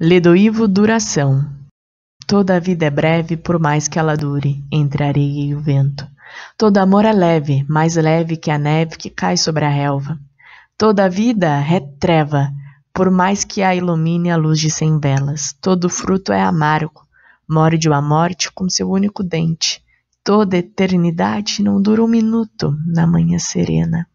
Ledoivo Duração Toda a vida é breve, por mais que ela dure, entre a areia e o vento. Todo amor é leve, mais leve que a neve que cai sobre a relva. Toda a vida é treva, por mais que a ilumine a luz de cem velas. Todo fruto é amargo, morde uma morte com seu único dente. Toda eternidade não dura um minuto na manhã serena.